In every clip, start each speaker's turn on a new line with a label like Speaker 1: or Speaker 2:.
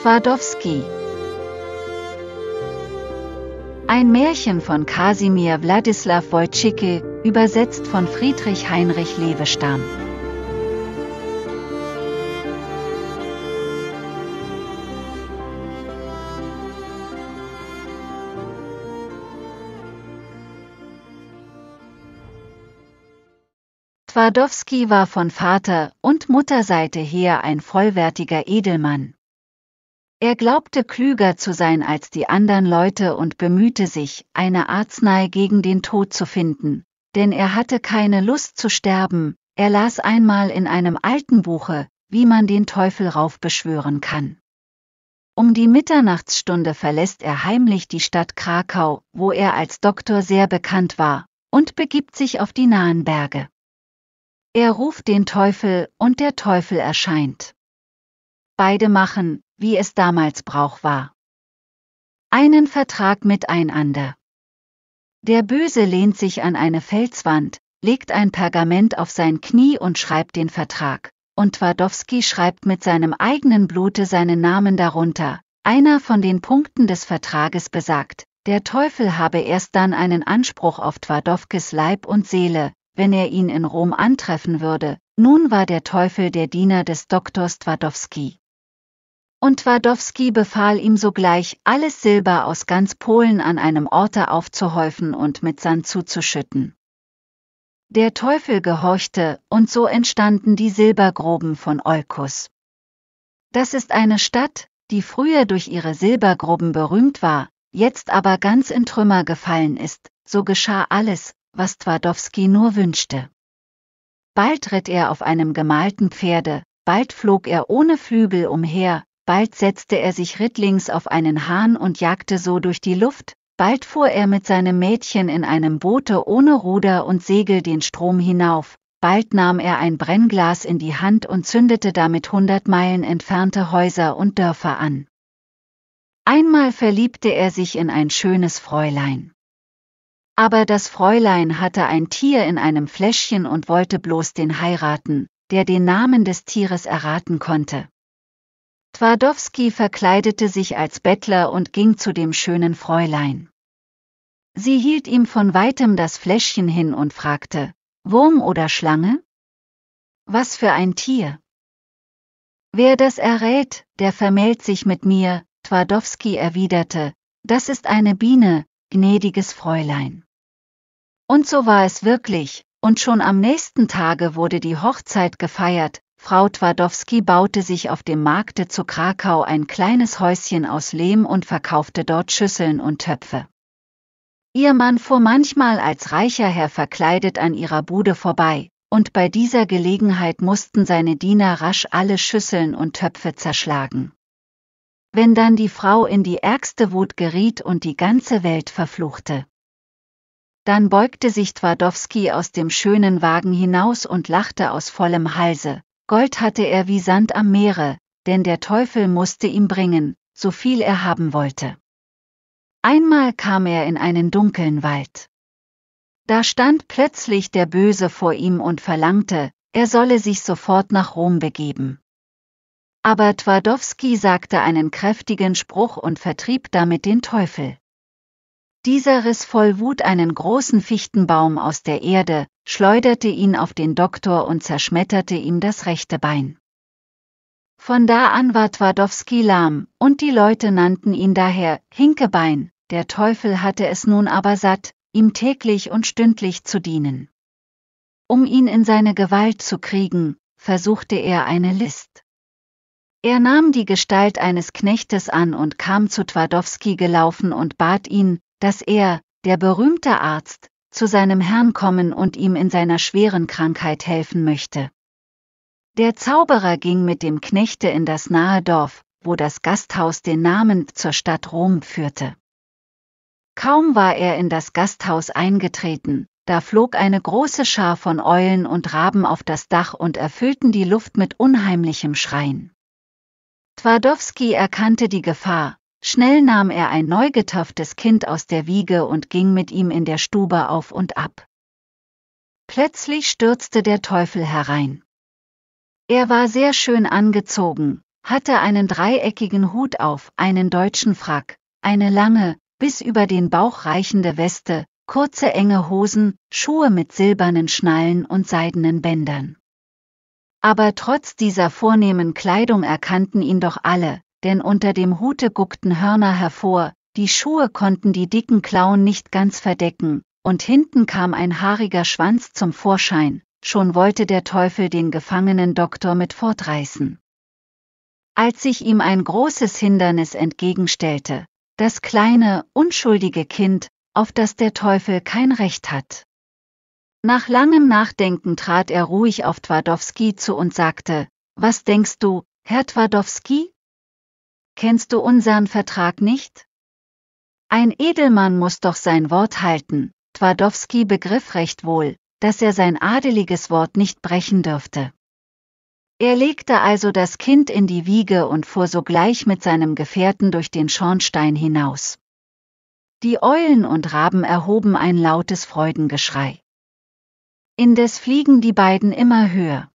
Speaker 1: Twardowski Ein Märchen von Kasimir Wladislaw Wojcicki, übersetzt von Friedrich Heinrich Lewestam. Twardowski war von Vater- und Mutterseite her ein vollwertiger Edelmann. Er glaubte klüger zu sein als die anderen Leute und bemühte sich, eine Arznei gegen den Tod zu finden, denn er hatte keine Lust zu sterben, er las einmal in einem alten Buche, wie man den Teufel raufbeschwören kann. Um die Mitternachtsstunde verlässt er heimlich die Stadt Krakau, wo er als Doktor sehr bekannt war, und begibt sich auf die nahen Berge. Er ruft den Teufel, und der Teufel erscheint. Beide machen, wie es damals Brauch war. Einen Vertrag miteinander. Der Böse lehnt sich an eine Felswand, legt ein Pergament auf sein Knie und schreibt den Vertrag. Und Twardowski schreibt mit seinem eigenen Blute seinen Namen darunter. Einer von den Punkten des Vertrages besagt, der Teufel habe erst dann einen Anspruch auf Twardowkis Leib und Seele, wenn er ihn in Rom antreffen würde. Nun war der Teufel der Diener des Doktors Twardowski und Twardowski befahl ihm sogleich, alles Silber aus ganz Polen an einem Orte aufzuhäufen und mit Sand zuzuschütten. Der Teufel gehorchte, und so entstanden die Silbergruben von Olkus. Das ist eine Stadt, die früher durch ihre Silbergruben berühmt war, jetzt aber ganz in Trümmer gefallen ist, so geschah alles, was Twardowski nur wünschte. Bald ritt er auf einem gemalten Pferde, bald flog er ohne Flügel umher, bald setzte er sich rittlings auf einen Hahn und jagte so durch die Luft, bald fuhr er mit seinem Mädchen in einem Boote ohne Ruder und Segel den Strom hinauf, bald nahm er ein Brennglas in die Hand und zündete damit hundert Meilen entfernte Häuser und Dörfer an. Einmal verliebte er sich in ein schönes Fräulein. Aber das Fräulein hatte ein Tier in einem Fläschchen und wollte bloß den heiraten, der den Namen des Tieres erraten konnte. Twardowski verkleidete sich als Bettler und ging zu dem schönen Fräulein. Sie hielt ihm von weitem das Fläschchen hin und fragte, Wurm oder Schlange? Was für ein Tier? Wer das errät, der vermählt sich mit mir, Twardowski erwiderte, das ist eine Biene, gnädiges Fräulein. Und so war es wirklich, und schon am nächsten Tage wurde die Hochzeit gefeiert, Frau Twardowski baute sich auf dem Markte zu Krakau ein kleines Häuschen aus Lehm und verkaufte dort Schüsseln und Töpfe. Ihr Mann fuhr manchmal als reicher Herr verkleidet an ihrer Bude vorbei, und bei dieser Gelegenheit mussten seine Diener rasch alle Schüsseln und Töpfe zerschlagen. Wenn dann die Frau in die ärgste Wut geriet und die ganze Welt verfluchte. Dann beugte sich Twardowski aus dem schönen Wagen hinaus und lachte aus vollem Halse, Gold hatte er wie Sand am Meere, denn der Teufel musste ihm bringen, so viel er haben wollte. Einmal kam er in einen dunklen Wald. Da stand plötzlich der Böse vor ihm und verlangte, er solle sich sofort nach Rom begeben. Aber Twardowski sagte einen kräftigen Spruch und vertrieb damit den Teufel. Dieser riss voll Wut einen großen Fichtenbaum aus der Erde, schleuderte ihn auf den Doktor und zerschmetterte ihm das rechte Bein. Von da an war Twardowski lahm, und die Leute nannten ihn daher Hinkebein, der Teufel hatte es nun aber satt, ihm täglich und stündlich zu dienen. Um ihn in seine Gewalt zu kriegen, versuchte er eine List. Er nahm die Gestalt eines Knechtes an und kam zu Twardowski gelaufen und bat ihn, dass er, der berühmte Arzt, zu seinem Herrn kommen und ihm in seiner schweren Krankheit helfen möchte. Der Zauberer ging mit dem Knechte in das nahe Dorf, wo das Gasthaus den Namen zur Stadt Rom führte. Kaum war er in das Gasthaus eingetreten, da flog eine große Schar von Eulen und Raben auf das Dach und erfüllten die Luft mit unheimlichem Schreien. Twardowski erkannte die Gefahr, Schnell nahm er ein neugetauftes Kind aus der Wiege und ging mit ihm in der Stube auf und ab. Plötzlich stürzte der Teufel herein. Er war sehr schön angezogen, hatte einen dreieckigen Hut auf, einen deutschen Frack, eine lange, bis über den Bauch reichende Weste, kurze enge Hosen, Schuhe mit silbernen Schnallen und seidenen Bändern. Aber trotz dieser vornehmen Kleidung erkannten ihn doch alle, denn unter dem Hute guckten Hörner hervor, die Schuhe konnten die dicken Klauen nicht ganz verdecken, und hinten kam ein haariger Schwanz zum Vorschein, schon wollte der Teufel den gefangenen Doktor mit fortreißen. Als sich ihm ein großes Hindernis entgegenstellte, das kleine, unschuldige Kind, auf das der Teufel kein Recht hat. Nach langem Nachdenken trat er ruhig auf Twardowski zu und sagte, Was denkst du, Herr Twardowski? Kennst du unseren Vertrag nicht? Ein Edelmann muss doch sein Wort halten. Twardowski begriff recht wohl, dass er sein adeliges Wort nicht brechen dürfte. Er legte also das Kind in die Wiege und fuhr sogleich mit seinem Gefährten durch den Schornstein hinaus. Die Eulen und Raben erhoben ein lautes Freudengeschrei. Indes fliegen die beiden immer höher.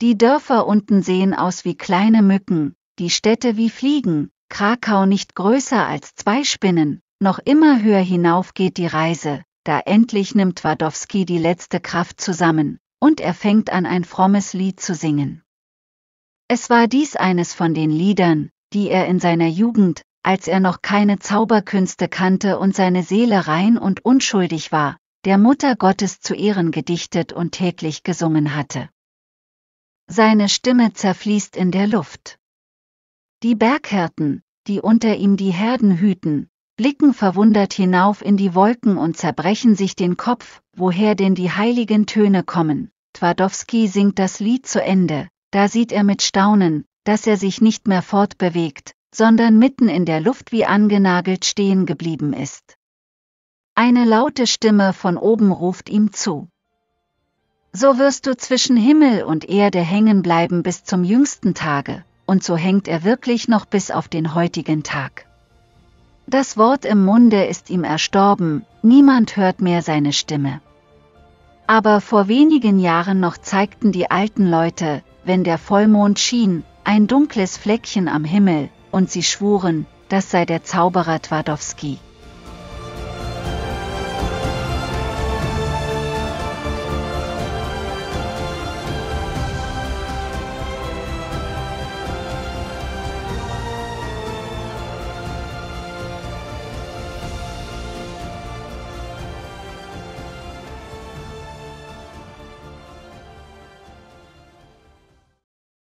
Speaker 1: Die Dörfer unten sehen aus wie kleine Mücken, die Städte wie Fliegen, Krakau nicht größer als zwei Spinnen, noch immer höher hinauf geht die Reise, da endlich nimmt Wadowski die letzte Kraft zusammen, und er fängt an ein frommes Lied zu singen. Es war dies eines von den Liedern, die er in seiner Jugend, als er noch keine Zauberkünste kannte und seine Seele rein und unschuldig war, der Mutter Gottes zu Ehren gedichtet und täglich gesungen hatte. Seine Stimme zerfließt in der Luft. Die Berghirten, die unter ihm die Herden hüten, blicken verwundert hinauf in die Wolken und zerbrechen sich den Kopf, woher denn die heiligen Töne kommen. Twardowski singt das Lied zu Ende, da sieht er mit Staunen, dass er sich nicht mehr fortbewegt, sondern mitten in der Luft wie angenagelt stehen geblieben ist. Eine laute Stimme von oben ruft ihm zu. So wirst du zwischen Himmel und Erde hängen bleiben bis zum jüngsten Tage und so hängt er wirklich noch bis auf den heutigen Tag. Das Wort im Munde ist ihm erstorben, niemand hört mehr seine Stimme. Aber vor wenigen Jahren noch zeigten die alten Leute, wenn der Vollmond schien, ein dunkles Fleckchen am Himmel, und sie schwuren, das sei der Zauberer Twardowski.